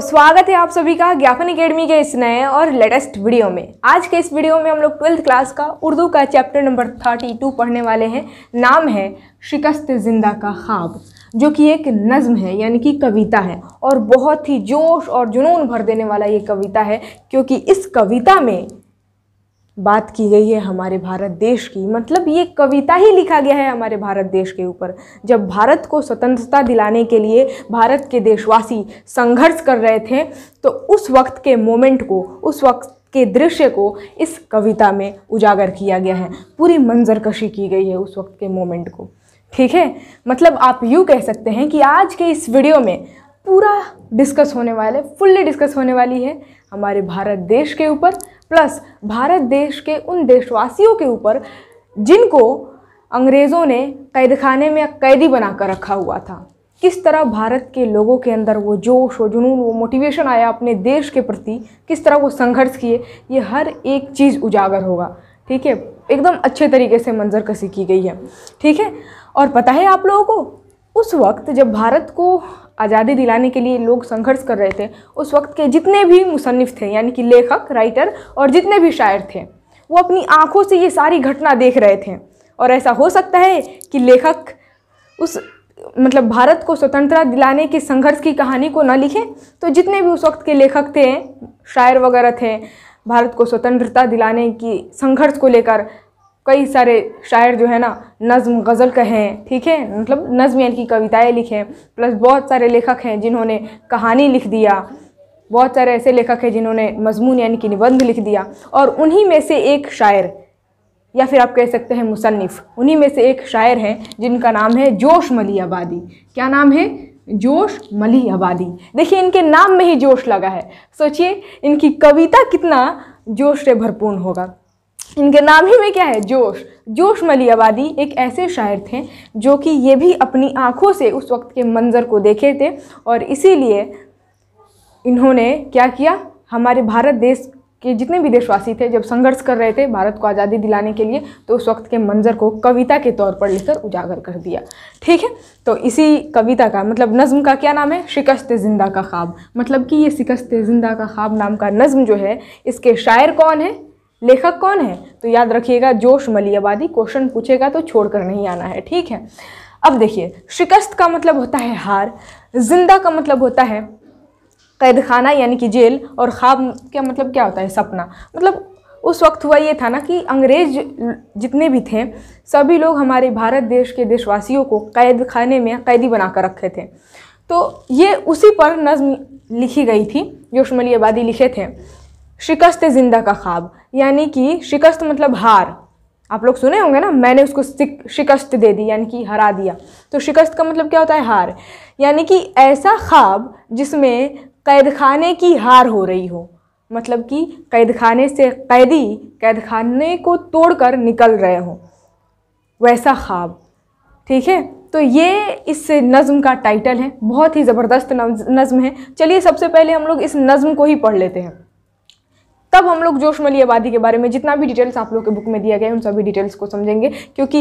स्वागत है आप सभी का ज्ञापन एकेडमी के इस नए और लेटेस्ट वीडियो में आज के इस वीडियो में हम लोग ट्वेल्थ क्लास का उर्दू का चैप्टर नंबर थर्टी टू पढ़ने वाले हैं नाम है शिकस्त जिंदा का ख्वाब जो कि एक नज़म है यानी कि कविता है और बहुत ही जोश और जुनून भर देने वाला ये कविता है क्योंकि इस कविता में बात की गई है हमारे भारत देश की मतलब ये कविता ही लिखा गया है हमारे भारत देश के ऊपर जब भारत को स्वतंत्रता दिलाने के लिए भारत के देशवासी संघर्ष कर रहे थे तो उस वक्त के मोमेंट को उस वक्त के दृश्य को इस कविता में उजागर किया गया है पूरी मंजरकशी की गई है उस वक्त के मोमेंट को ठीक है मतलब आप यूँ कह सकते हैं कि आज के इस वीडियो में पूरा डिस्कस होने वाले फुल्ली डिस्कस होने वाली है हमारे भारत देश के ऊपर प्लस भारत देश के उन देशवासियों के ऊपर जिनको अंग्रेज़ों ने कैदखाने में कैदी बनाकर रखा हुआ था किस तरह भारत के लोगों के अंदर वो जोश व जुनून वो मोटिवेशन आया अपने देश के प्रति किस तरह वो संघर्ष किए ये हर एक चीज़ उजागर होगा ठीक है एकदम अच्छे तरीके से मंजर कसी की गई है ठीक है और पता है आप लोगों को उस वक्त जब भारत को आज़ादी दिलाने के लिए लोग संघर्ष कर रहे थे उस वक्त के जितने भी मुसनफ़ थे यानी कि लेखक राइटर और जितने भी शायर थे वो अपनी आँखों से ये सारी घटना देख रहे थे और ऐसा हो सकता है कि लेखक उस मतलब भारत को स्वतंत्रता दिलाने के संघर्ष की कहानी को ना लिखें तो जितने भी उस वक्त के लेखक थे शायर वगैरह थे भारत को स्वतंत्रता दिलाने की संघर्ष को लेकर कई सारे शायर जो है ना नज़म गज़ल कहे हैं ठीक है मतलब नज़म यानी कि कविताएँ लिखे हैं प्लस बहुत सारे लेखक हैं जिन्होंने कहानी लिख दिया बहुत सारे ऐसे लेखक हैं जिन्होंने मजमून यानी कि निबंध लिख दिया और उन्हीं में से एक शायर या फिर आप कह सकते हैं मुसनफ़ उन्हीं में से एक शायर हैं जिनका नाम है जोश मली आबादी क्या नाम है जोश मली आबादी देखिए इनके नाम में ही जोश लगा है सोचिए इनकी कविता कितना जोश से भरपूर्ण होगा इनके नाम ही में क्या है जोश जोश मलियाबादी एक ऐसे शायर थे जो कि ये भी अपनी आँखों से उस वक्त के मंज़र को देखे थे और इसीलिए इन्होंने क्या किया हमारे भारत देश के जितने भी देशवासी थे जब संघर्ष कर रहे थे भारत को आज़ादी दिलाने के लिए तो उस वक्त के मंजर को कविता के तौर पर लिखकर उजागर कर दिया ठीक है तो इसी कविता का मतलब नज़म का क्या नाम है शिकस्त ज़िंदा का ख्वाब मतलब कि ये शिकस्त ज़िंदा का ख्वाब नाम का नज़म जो है इसके शायर कौन है लेखक कौन है तो याद रखिएगा जोश मलियाबादी क्वेश्चन पूछेगा तो छोड़कर नहीं आना है ठीक है अब देखिए शिकस्त का मतलब होता है हार जिंदा का मतलब होता है कैद खाना यानी कि जेल और ख्वाब का मतलब क्या होता है सपना मतलब उस वक्त हुआ ये था ना कि अंग्रेज जितने भी थे सभी लोग हमारे भारत देश के देशवासियों को कैद खाने में कैदी बना कर रखे थे तो ये उसी पर नज्म लिखी गई थी जोशमली आबादी लिखे थे शिकस्त जिंदा का ख्वाब यानी कि शिकस्त मतलब हार आप लोग सुने होंगे ना मैंने उसको शिकस्त दे दी यानी कि हरा दिया तो शिकस्त का मतलब क्या होता है हार यानी कि ऐसा ख्वाब जिसमें कैद खाने की हार हो रही हो मतलब कि कैद खाने से कैदी कैद खाने को तोड़कर निकल रहे हों वैसा ख्वाब ठीक है तो ये इस नज़म का टाइटल है बहुत ही ज़बरदस्त नज़म है चलिए सबसे पहले हम लोग इस नज़म को ही पढ़ लेते हैं तब हम लोग जोश मली आबादी के बारे में जितना भी डिटेल्स आप लोग के बुक में दिया गया है उन सभी डिटेल्स को समझेंगे क्योंकि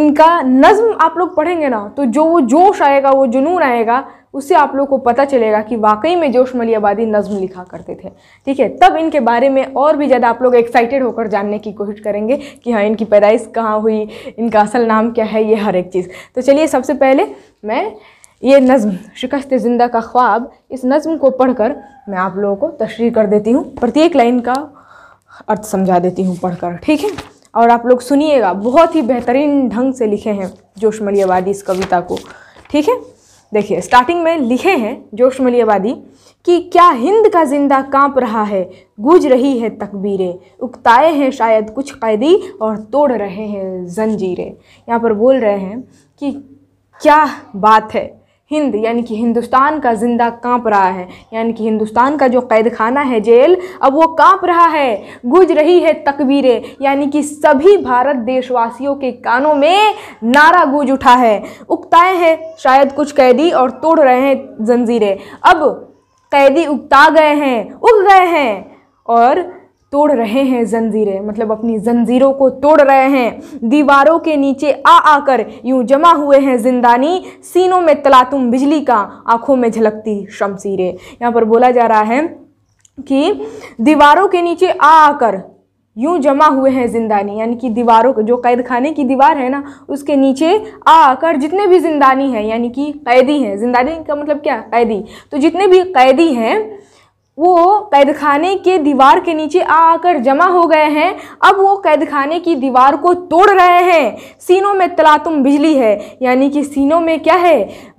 इनका नज़म आप लोग पढ़ेंगे ना तो जो वो जोश आएगा वो जुनून आएगा उससे आप लोग को पता चलेगा कि वाकई में जोश मली आबादी नज़म लिखा करते थे ठीक है तब इनके बारे में और भी ज़्यादा आप लोग एक्साइटेड होकर जानने की कोशिश करेंगे कि हाँ इनकी पैदाइश कहाँ हुई इनका असल नाम क्या है ये हर एक चीज़ तो चलिए सबसे पहले मैं ये नज़म शिकस्त ज़िंदा का ख्वाब इस नज़म को पढ़कर मैं आप लोगों को तशरी कर देती हूँ प्रत्येक लाइन का अर्थ समझा देती हूँ पढ़कर ठीक है और आप लोग सुनिएगा बहुत ही बेहतरीन ढंग से लिखे हैं जोश मलियाबादी इस कविता को ठीक है देखिए स्टार्टिंग में लिखे हैं जोश मलियाबादी कि क्या हिंद का जिंदा कांप रहा है गूज रही है तकबीरें उकताए हैं शायद कुछ कैदी और तोड़ रहे हैं जंजीरें यहाँ पर बोल रहे हैं कि क्या बात है हिंद यानी कि हिंदुस्तान का जिंदा कांप रहा है यानी कि हिंदुस्तान का जो कैद खाना है जेल अब वो कांप रहा है गुज रही है तकबीरें यानी कि सभी भारत देशवासियों के कानों में नारा गूंज उठा है उगताए हैं शायद कुछ कैदी और तोड़ रहे हैं जंजीरें अब कैदी उगता गए हैं उग गए हैं और तोड़ रहे हैं जंजीरें मतलब अपनी जंजीरों को तोड़ रहे हैं दीवारों के नीचे आ आकर यूं जमा हुए हैं जिंदानी सीनों में तलातुम बिजली का आंखों में झलकती शमशीरें यहाँ पर बोला जा रहा है कि दीवारों के नीचे आ आकर यूं जमा हुए हैं जिंदानी यानी कि दीवारों जो कैद खाने की दीवार है ना उसके नीचे आ आकर जितने भी जिंदानी हैं यानी कि कैदी हैं जिंदानी का मतलब क्या कैदी तो जितने भी कैदी हैं वो कैदखाने के दीवार के नीचे आ आकर जमा हो गए हैं अब वो कैदखाने की दीवार को तोड़ रहे हैं सीनों में तलातुम बिजली है यानी कि सीनों में क्या है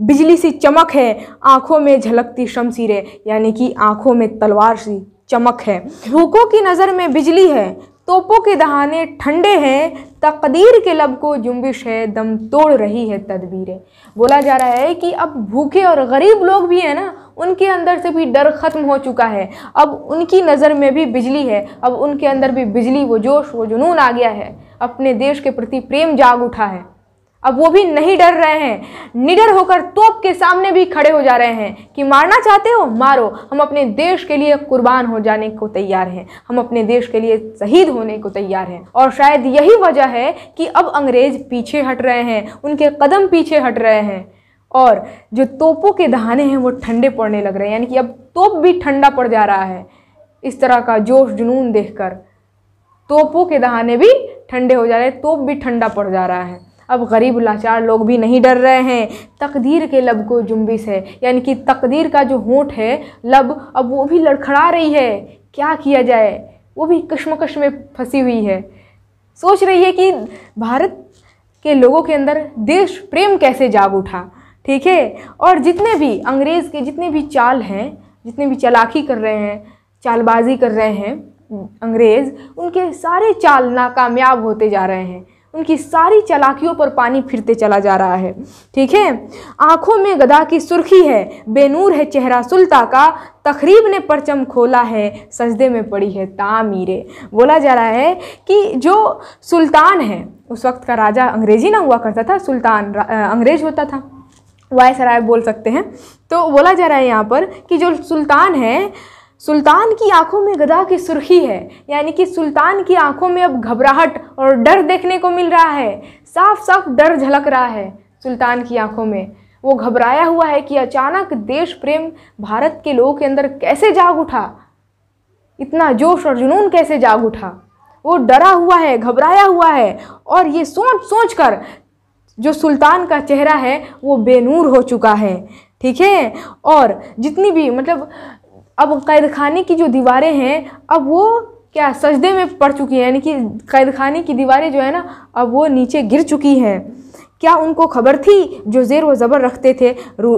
बिजली सी चमक है आँखों में झलकती शमशीरें यानी कि आँखों में तलवार सी चमक है भूखों की नज़र में बिजली है तोपों के दहाने ठंडे हैं तकदीर के लब को जुम्बिश है दम तोड़ रही है तदबीरें बोला जा रहा है कि अब भूखे और गरीब लोग भी हैं ना उनके अंदर से भी डर ख़त्म हो चुका है अब उनकी नज़र में भी बिजली है अब उनके अंदर भी बिजली वो जोश वो जुनून आ गया है अपने देश के प्रति प्रेम जाग उठा है अब वो भी नहीं डर रहे हैं निडर होकर तोप के सामने भी खड़े हो जा रहे हैं कि मारना चाहते हो मारो हम अपने देश के लिए कुर्बान हो जाने को तैयार हैं हम अपने देश के लिए शहीद होने को तैयार हैं और शायद यही वजह है कि अब अंग्रेज़ पीछे हट रहे हैं उनके कदम पीछे हट रहे हैं और जो तोपों के दहाने हैं वो ठंडे पड़ने लग रहे हैं यानी कि अब तोप भी ठंडा पड़ जा रहा है इस तरह का जोश जुनून देखकर तोपों के दहाने भी ठंडे हो जा रहे हैं तोप भी ठंडा पड़ जा रहा है अब गरीब लाचार लोग भी नहीं डर रहे हैं तकदीर के लब को जुम्बिस है यानी कि तकदीर का जो होंठ है लब अब वो भी लड़खड़ा रही है क्या किया जाए वो भी कश्मकश में फंसी हुई है सोच रही है कि भारत के लोगों के अंदर देश प्रेम कैसे जाग उठा ठीक है और जितने भी अंग्रेज़ के जितने भी चाल हैं जितने भी चालाकी कर रहे हैं चालबाजी कर रहे हैं अंग्रेज़ उनके सारे चाल नाकामयाब होते जा रहे हैं उनकी सारी चलाकियों पर पानी फिरते चला जा रहा है ठीक है आँखों में गदा की सुर्खी है बेनूर है चेहरा सुल्ता का तकरीब ने परचम खोला है सजदे में पड़ी है तामीरे बोला जा रहा है कि जो सुल्तान है उस वक्त का राजा अंग्रेजी ना हुआ करता था सुल्तान अंग्रेज होता था वायसराय बोल सकते हैं तो बोला जा रहा है यहाँ पर कि जो सुल्तान है सुल्तान की आंखों में गदा की सुर्खी है यानी कि सुल्तान की आंखों में अब घबराहट और डर देखने को मिल रहा है साफ साफ डर झलक रहा है सुल्तान की आंखों में वो घबराया हुआ है कि अचानक देश प्रेम भारत के लोगों के अंदर कैसे जाग उठा इतना जोश और जुनून कैसे जाग उठा वो डरा हुआ है घबराया हुआ है और ये सोच सोच कर जो सुल्तान का चेहरा है वो बेनूर हो चुका है ठीक है और जितनी भी मतलब अब कैद खाने की जो दीवारें हैं अब वो क्या सजदे में पड़ चुकी हैं यानी कि कैद खाने की दीवारें जो है ना अब वो नीचे गिर चुकी हैं क्या उनको खबर थी जो ज़ेर व ज़बर रखते थे रू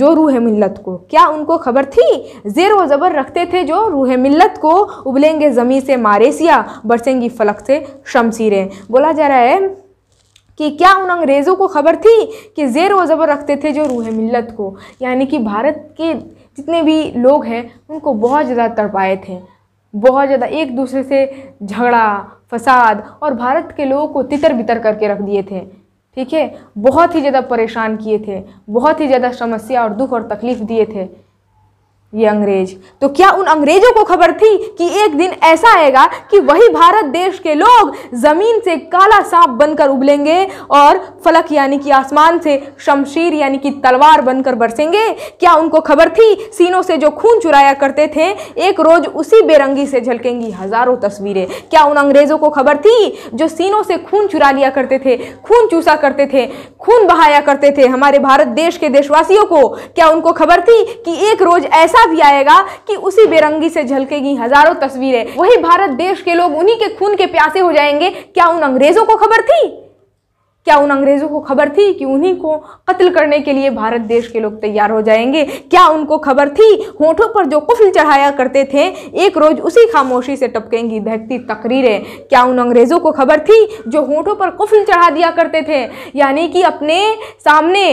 जो रूह मिल्लत को क्या उनको खबर थी ज़ेर व ज़बर रखते थे जो रूह मिल्लत को उबलेंगे ज़मीं से मारेसिया बरसेंगी फलक से शमशीरें बोला जा रहा है कि क्या उन अंग्रेज़ों को खबर थी कि ज़ेर व ज़बर रखते थे जो रूह मिलत को यानी कि भारत के जितने भी लोग हैं उनको बहुत ज़्यादा तड़पाए थे बहुत ज़्यादा एक दूसरे से झगड़ा फसाद और भारत के लोगों को तितर बितर करके रख दिए थे ठीक है बहुत ही ज़्यादा परेशान किए थे बहुत ही ज़्यादा समस्या और दुख और तकलीफ़ दिए थे ये अंग्रेज तो क्या उन अंग्रेजों को खबर थी कि एक दिन ऐसा आएगा कि वही भारत देश के लोग जमीन से काला सांप बनकर उबलेंगे और फलक यानी कि आसमान से शमशीर यानी कि तलवार बनकर बरसेंगे क्या उनको खबर थी सीनों से जो खून चुराया करते थे एक रोज उसी बेरंगी से झलकेंगी हजारों तस्वीरें क्या उन अंग्रेजों को खबर थी जो सीनों से खून चुरा लिया करते थे खून चूसा करते थे खून बहाया करते थे हमारे भारत देश के देशवासियों को क्या उनको खबर थी कि एक रोज ऐसा मजा भी आएगा कि उसी बेरंगी से झलकेगी हजारों तस्वीरें वही भारत देश के लोग उन्हीं के खून के प्यासे हो जाएंगे क्या उन अंग्रेजों को खबर थी क्या उन अंग्रेज़ों को खबर थी कि उन्हीं को कत्ल करने के लिए भारत देश के लोग तैयार हो जाएंगे क्या उनको खबर थी होठों पर जो कुफिल चढ़ाया करते थे एक रोज़ उसी खामोशी से टपकेंगी बहती तकरीरें क्या उन अंग्रेज़ों को खबर थी जो होठों पर कुफिल चढ़ा दिया करते थे यानी कि अपने सामने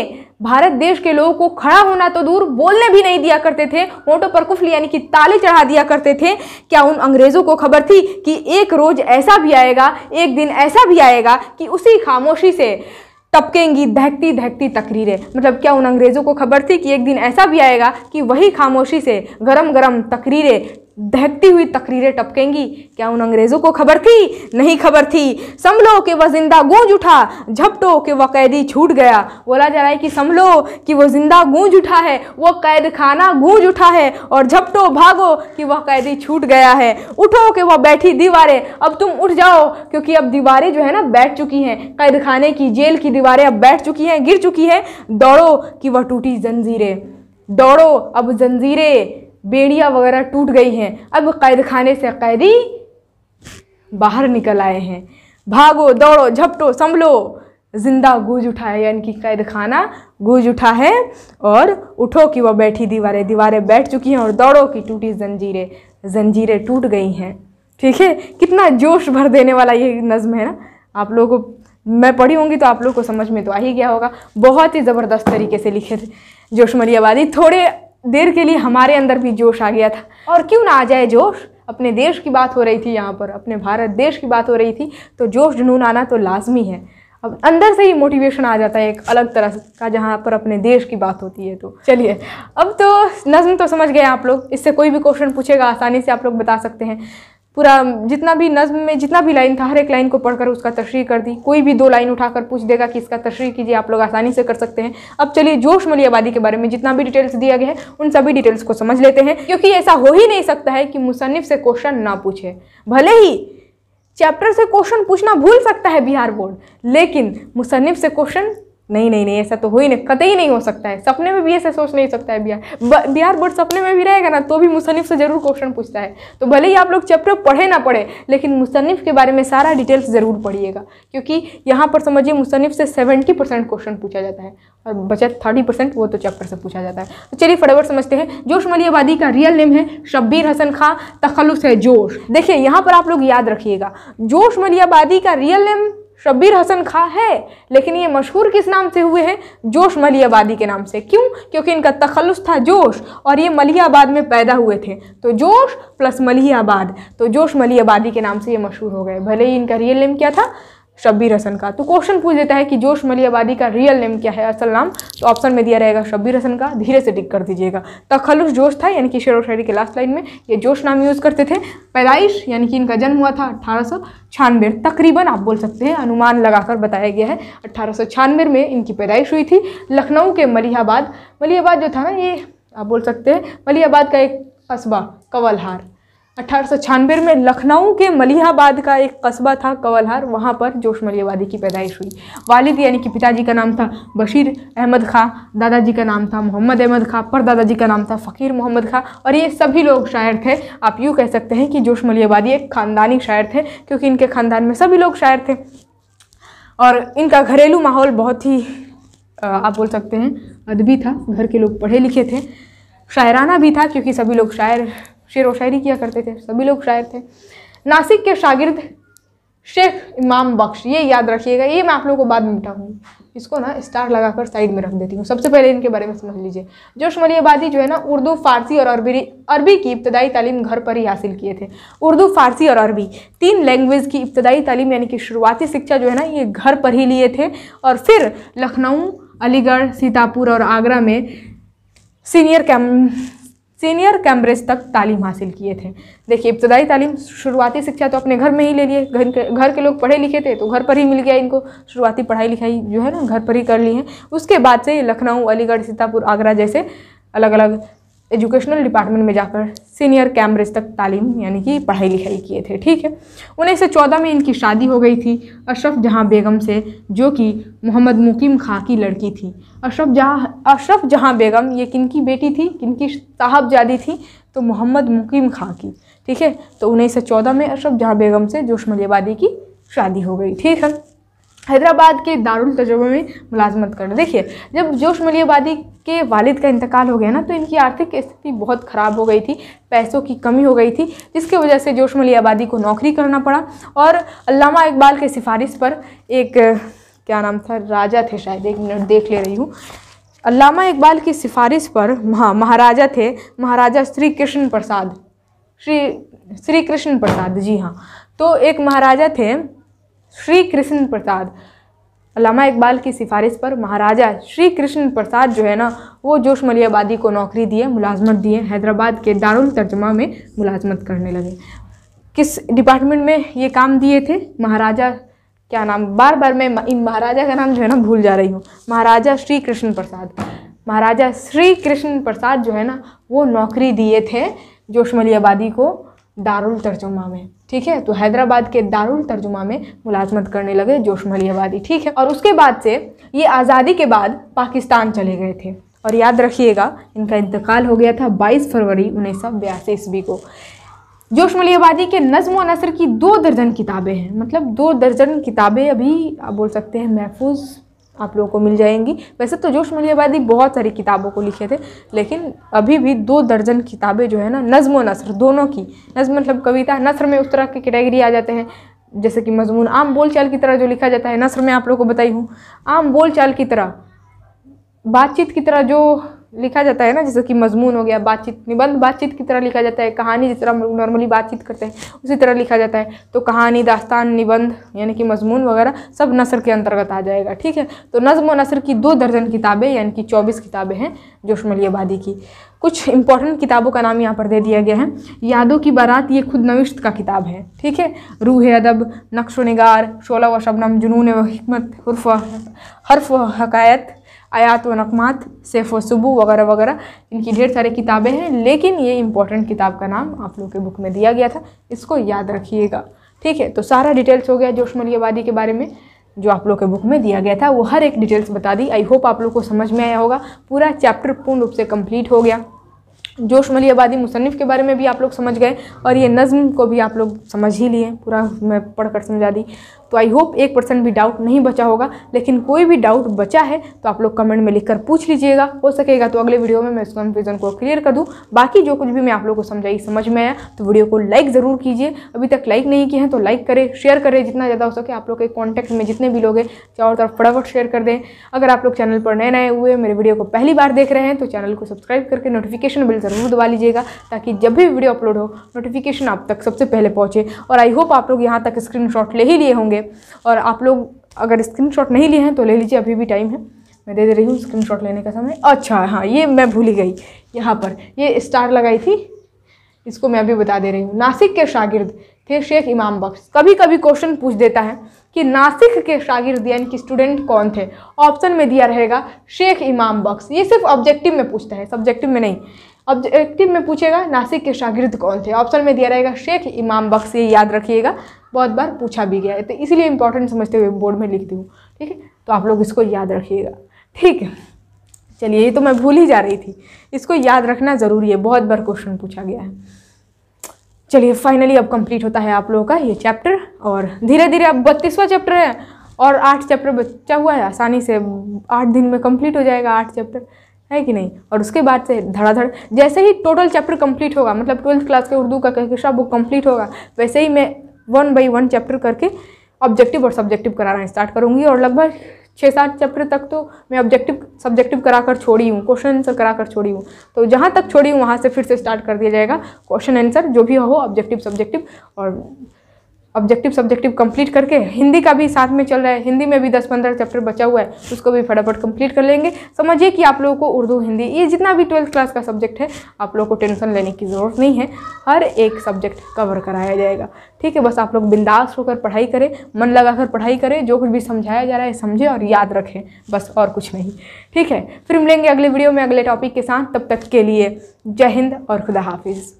भारत देश के लोगों को खड़ा होना तो दूर बोलने भी नहीं दिया करते थे मोटो पर कुफली यानी कि ताले चढ़ा दिया करते थे क्या उन अंग्रेज़ों को खबर थी कि एक रोज़ ऐसा भी आएगा एक दिन ऐसा भी आएगा कि उसी खामोशी से टपकेंगी दहकती दहकती तकरीरें मतलब क्या उन अंग्रेज़ों को खबर थी कि एक दिन ऐसा भी आएगा कि वही खामोशी से गरम गरम तकरीरें बहकती हुई तकरीरें टपकेंगी क्या उन अंग्रेज़ों को खबर थी नहीं खबर थी संभलो कि वह जिंदा गूंज उठा झपटो कि वह कैदी छूट गया बोला जा रहा है कि संभलो कि वह जिंदा गूंज उठा है वह कैद खाना गूंज उठा है और झपटो भागो कि वह कैदी छूट गया है उठो कि वह बैठी दीवारें अब तुम उठ जाओ क्योंकि अब दीवारें जो है ना बैठ चुकी हैं कैद खाने की जेल की दीवारें अब बैठ चुकी हैं गिर चुकी हैं दौड़ो कि वह टूटी जंजीरें दौड़ो अब जंजीरें बेड़ियाँ वगैरह टूट गई हैं अब कैद खाने से कैदी बाहर निकल आए हैं भागो दौड़ो झपटो संभलो जिंदा गूज उठा है यानी कि कैद खाना गूज उठा है और उठो कि वह बैठी दीवारें दीवारें बैठ चुकी हैं और दौड़ो कि टूटी जंजीरें जंजीरें टूट गई हैं ठीक है कितना जोश भर देने वाला ये नज़म है ना आप लोगों को मैं पढ़ी होंगी तो आप लोगों को समझ में तो आ ही गया होगा बहुत ही ज़बरदस्त तरीके से लिखे थे जोश आबादी थोड़े देर के लिए हमारे अंदर भी जोश आ गया था और क्यों ना आ जाए जोश अपने देश की बात हो रही थी यहाँ पर अपने भारत देश की बात हो रही थी तो जोश जुनून आना तो लाजमी है अब अंदर से ही मोटिवेशन आ जाता है एक अलग तरह का जहाँ पर अपने देश की बात होती है तो चलिए अब तो नज़म तो समझ गए आप लोग इससे कोई भी क्वेश्चन पूछेगा आसानी से आप लोग बता सकते हैं पूरा जितना भी नज्म में जितना भी लाइन था हर एक लाइन को पढ़कर उसका तशरी कर दी कोई भी दो लाइन उठाकर पूछ देगा कि इसका तशरी कीजिए आप लोग आसानी से कर सकते हैं अब चलिए जोश मली आबादी के बारे में जितना भी डिटेल्स दिया गया है उन सभी डिटेल्स को समझ लेते हैं क्योंकि ऐसा हो ही नहीं सकता है कि मुसनफ़ से क्वेश्चन ना पूछे भले ही चैप्टर से क्वेश्चन पूछना भूल सकता है बिहार बोर्ड लेकिन मुसनफ़ से क्वेश्चन नहीं नहीं नहीं ऐसा तो हो ही नहीं कतई नहीं हो सकता है सपने में भी ऐसा सोच नहीं सकता है बिहार बिहार बोर्ड सपने में भी रहेगा ना तो भी मुसनिफ से ज़रूर क्वेश्चन पूछता है तो भले ही आप लोग चैप्टर पढ़े ना पढ़े लेकिन मुसनिफ के बारे में सारा डिटेल्स ज़रूर पढ़िएगा क्योंकि यहाँ पर समझिए मुसनिफ से सेवेंटी क्वेश्चन पूछा जाता है और बचत थर्टी परसेंट वो तो चैप्टर से पूछा जाता है तो चलिए फटाफट समझते हैं जोश मलियाबादी का रियल नेम है शब्बीर हसन खां तखलुस है जोश देखिए यहाँ पर आप लोग याद रखिएगा जोश मलियाबादी का रियल नेम शब्बीर हसन खां है लेकिन ये मशहूर किस नाम से हुए हैं जोश मलियाबादी के नाम से क्यों क्योंकि इनका तखलस था जोश और ये मलियाबाद में पैदा हुए थे तो जोश प्लस मलियाबाद तो जोश मलियाबादी के नाम से ये मशहूर हो गए भले ही इनका रियल नेम क्या था शब्बीर हसन का तो क्वेश्चन पूछ देता है कि जोश मलियाबादी का रियल नेम क्या है असल नाम तो ऑप्शन में दिया रहेगा शब्बीर हसन का धीरे से टिक कर दीजिएगा तखलुस जोश था यानी कि शेर और शायरी के लास्ट लाइन में ये जोश नाम यूज़ करते थे पैदाइश यानी कि इनका जन्म हुआ था अट्ठारह तकरीबन आप बोल सकते हैं अनुमान लगाकर बताया गया है अट्ठारह में इनकी पैदाइश हुई थी लखनऊ के मलियाबाद मलियाबाद जो था ना ये आप बोल सकते हैं मलियाबाद का एक कस्बा कवलहार अठारह में लखनऊ के मलिहाबाद का एक कस्बा था कवलहार वहाँ पर जोश मलिहाबादी की पैदाइश हुई वालिद यानी कि पिताजी का नाम था बशीर अहमद खां दादाजी का नाम था मोहम्मद अहमद खां पर दादाजी का नाम था फ़कीर मोहम्मद खां और ये सभी लोग शायर थे आप यूँ कह सकते हैं कि जोश मलिहाबादी एक ख़ानदानी शायर थे क्योंकि इनके ख़ानदान में सभी लोग शायर थे और इनका घरेलू माहौल बहुत ही आप बोल सकते हैं अदबी था घर के लोग पढ़े लिखे थे शायराना भी था क्योंकि सभी लोग शायर शेर व शायरी किया करते थे सभी लोग शायर थे नासिक के शागिर्द शेख इमाम बख्श ये याद रखिएगा ये मैं आप लोगों को बाद में बताऊँगी इसको ना स्टार लगाकर साइड में रख देती हूँ सबसे पहले इनके बारे में समझ लीजिए जोश शमली आबादी जो है ना उर्दू फारसी और अरबी अरबी की इब्तदाई तालीम घर पर ही हासिल किए थे उर्दू फारसी और अरबी तीन लैंग्वेज की इब्तदाई तालीम यानी कि शुरुआती शिक्षा जो है ना ये घर पर ही लिए थे और फिर लखनऊ अलीगढ़ सीतापुर और आगरा में सीनियर कैम सीनियर कैम्ब्रिज तक तालीम हासिल किए थे देखिए इब्तदाई तालीम शुरुआती शिक्षा तो अपने घर में ही ले लिए घर के घर के लोग पढ़े लिखे थे तो घर पर ही मिल गया इनको शुरुआती पढ़ाई लिखाई जो है ना घर पर ही कर ली है उसके बाद से लखनऊ अलीगढ़ सीतापुर आगरा जैसे अलग अलग एजुकेशनल डिपार्टमेंट में जाकर सीनियर कैम्ब्रिज तक तालीम यानी कि पढ़ाई लिखाई किए थे ठीक है उन्नीस सौ चौदह में इनकी शादी हो गई थी अशरफ जहाँ बेगम से जो कि मोहम्मद मुकीम खां की लड़की थी अशरफ जहाँ अशरफ जहाँ बेगम ये किन की बेटी थी किन की साहबजादी थी तो मोहम्मद मुकीम खां की ठीक है तो उन्नीस सौ चौदह में अशरफ जहाँ बेगम से जोश मलेबादी की शादी हो गई ठीक है हैदराबाद के दारुल तजुर्बे में मुलाजमत करना देखिए जब जोश मलियाबादी आबादी के वालिद का इंतकाल हो गया ना तो इनकी आर्थिक स्थिति बहुत ख़राब हो गई थी पैसों की कमी हो गई थी जिसकी वजह से जोश मलियाबादी आबादी को नौकरी करना पड़ा और अलामा इकबाल के सिफारिश पर एक क्या नाम था राजा थे शायद एक मिनट देख ले रही हूँ अलामा इकबाल की सिफारिश पर महा महाराजा थे महाराजा श्री कृष्ण प्रसाद श्री श्री कृष्ण प्रसाद जी हाँ तो एक महाराजा थे श्री कृष्ण प्रसाद अलामा इकबाल की सिफारिश पर महाराजा श्री कृष्ण प्रसाद जो है ना वो जोश मलियाबादी को नौकरी दिए मुलाजमत दिए हैदराबाद के दारुल तर्जमा में मुलाजमत करने लगे किस डिपार्टमेंट में ये काम दिए थे महाराजा क्या नाम बार बार मैं इन महाराजा का नाम जो है ना भूल जा रही हूँ महाराजा श्री कृष्ण प्रसाद महाराजा श्री कृष्ण प्रसाद जो है ना वो नौकरी दिए थे जोश आबादी को दारुल तर्जुमा में ठीक है तो हैदराबाद के दारुल तर्जुमा में मुलाजमत करने लगे जोश मलियाबादी आबादी ठीक है और उसके बाद से ये आज़ादी के बाद पाकिस्तान चले गए थे और याद रखिएगा इनका इंतकाल हो गया था 22 फरवरी उन्नीस सौ बयासी ईस्वी को जोशम मलियाबादी आबादी के नज्म व नसर की दो दर्जन किताबें हैं मतलब दो दर्जन किताबें अभी आप बोल सकते हैं महफूज आप लोगों को मिल जाएंगी वैसे तो जोश मलियाबादी बहुत सारी किताबों को लिखे थे लेकिन अभी भी दो दर्जन किताबें जो है ना व नसर दोनों की नज्म मतलब कविता नसर में उस तरह की कैटेगरी आ जाते हैं जैसे कि मजमून आम बोलचाल की तरह जो लिखा जाता है नसर में आप लोगों को बताई हूँ आम बोलचाल की तरह बातचीत की तरह जो लिखा जाता है ना जैसे कि मजमून हो गया बातचीत निबंध बातचीत की तरह लिखा जाता है कहानी जिस तरह हम लोग नॉर्मली बातचीत करते हैं उसी तरह लिखा जाता है तो कहानी दास्तान निबंध यानी कि मजमून वगैरह सब नसर के अंतर्गत आ जाएगा ठीक है तो नज़म व नसर की दो दर्जन किताबें यानी कि चौबीस किताबें हैं जोशमली आबादी की कुछ इंपॉर्टेंट किताबों का नाम यहाँ पर दे दिया गया है यादों की बारात ये खुद नविश्त का किताब है ठीक है रूह अदब नक्श नगार शोला व शबनम जुनून व हमत हरफ हकायत आयात व नकमात सैफ व सबू वगैरह वगैरह इनकी ढेर सारी किताबें हैं लेकिन ये इंपॉर्टेंट किताब का नाम आप लोग के बुक में दिया गया था इसको याद रखिएगा ठीक है तो सारा डिटेल्स हो गया जोश आबादी के बारे में जो आप लोग के बुक में दिया गया था वो हर एक डिटेल्स बता दी आई होप आप लोग को समझ में आया होगा पूरा चैप्टर पूर्ण रूप से कम्प्लीट हो गया जोश मली आबादी मुसनफ़ के बारे में भी आप लोग समझ गए और ये नज़म को भी आप लोग समझ ही लिए पूरा मैं पढ़ कर समझा दी तो आई होप एक परसेंट भी डाउट नहीं बचा होगा लेकिन कोई भी डाउट बचा है तो आप लोग कमेंट में लिखकर पूछ लीजिएगा हो सकेगा तो अगले वीडियो में मैं उस कन्फ्यूज़न को क्लियर कर दूँ बाकी जो कुछ भी मैं आप लोग को समझाई समझ में आया तो वीडियो को लाइक ज़रूर कीजिए अभी तक लाइक नहीं किए हैं तो लाइक करें शेयर करें जितना ज़्यादा हो सके आप लोग के कॉन्टैक्ट में जितने भी लोग हैं चारों तरफ फटाफट शेयर कर दें अगर आप लोग चैनल पर नए नए हुए मेरे वीडियो को पहली बार देख रहे हैं तो चैनल को सब्सक्राइब करके नोटिफिकेशन बिल ज़रूर दबा लीजिएगा ताकि जब भी वीडियो अपलोड हो नोटिफिकेशन आप तक सबसे पहले पहुँचे और आई होप आप लोग यहाँ तक स्क्रीन ले ही लिए होंगे होंगे और आप लोग अगर स्क्रीनशॉट नहीं लिए हैं तो ले लीजिए अभी भी टाइम है मैं दे दे रही हूँ स्क्रीनशॉट लेने का समय अच्छा हाँ ये मैं भूल ही गई यहाँ पर ये स्टार लगाई थी इसको मैं अभी बता दे रही हूँ नासिक के शागिर्द थे शेख इमाम बख्श कभी कभी क्वेश्चन पूछ देता है कि नासिक के शागिर्द यानी कि स्टूडेंट कौन थे ऑप्शन में दिया रहेगा शेख इमाम बख्श ये सिर्फ ऑब्जेक्टिव में पूछता है सब्जेक्टिव में नहीं ऑब्जेक्टिव में पूछेगा नासिक के शागिर्द कौन थे ऑप्शन में दिया रहेगा शेख इमाम बख्श ये याद रखिएगा बहुत बार पूछा भी गया है तो इसलिए इंपॉर्टेंट समझते हुए बोर्ड में लिखती हूँ ठीक है तो आप लोग इसको याद रखिएगा ठीक है चलिए ये तो मैं भूल ही जा रही थी इसको याद रखना ज़रूरी है बहुत बार क्वेश्चन पूछा गया है चलिए फाइनली अब कंप्लीट होता है आप लोगों का ये चैप्टर और धीरे धीरे अब बत्तीसवां चैप्टर है और आठ चैप्टर बचा हुआ है आसानी से आठ दिन में कंप्लीट हो जाएगा आठ चैप्टर है कि नहीं और उसके बाद से धड़ाधड़ जैसे ही टोटल चैप्टर कंप्लीट होगा मतलब ट्वेल्थ क्लास के उर्दू का कक्षा बुक कंप्लीट होगा वैसे ही मैं वन बाई वन चैप्टर करके ऑब्जेक्टिव और सब्जेक्टिव कराना स्टार्ट करूँगी और लगभग छः सात चैप्टर तक तो मैं ऑब्जेक्टिव सब्जेक्टिव करा कर छोड़ी हूँ क्वेश्चन आंसर करा कर छोड़ी हूँ तो जहाँ तक छोड़ी हूँ वहाँ से फिर से स्टार्ट कर दिया जाएगा क्वेश्चन आंसर जो भी हो ऑब्जेक्टिव सब्जेक्टिव और ऑब्जेक्टिव सब्जेक्टिव कंप्लीट करके हिंदी का भी साथ में चल रहा है हिंदी में भी दस पंद्रह चैप्टर बचा हुआ है उसको भी फटाफट कंप्लीट कर लेंगे समझिए कि आप लोगों को उर्दू हिंदी ये जितना भी ट्वेल्थ क्लास का सब्जेक्ट है आप लोगों को टेंशन लेने की ज़रूरत नहीं है हर एक सब्जेक्ट कवर कराया जाएगा ठीक है बस आप लोग बिंदास होकर पढ़ाई करें मन लगाकर पढ़ाई करें जो कुछ भी समझाया जा रहा है समझें और याद रखें बस और कुछ नहीं ठीक है फिर मिलेंगे अगले वीडियो में अगले टॉपिक के साथ तब तक के लिए जय हिंद और खुदा हाफिज़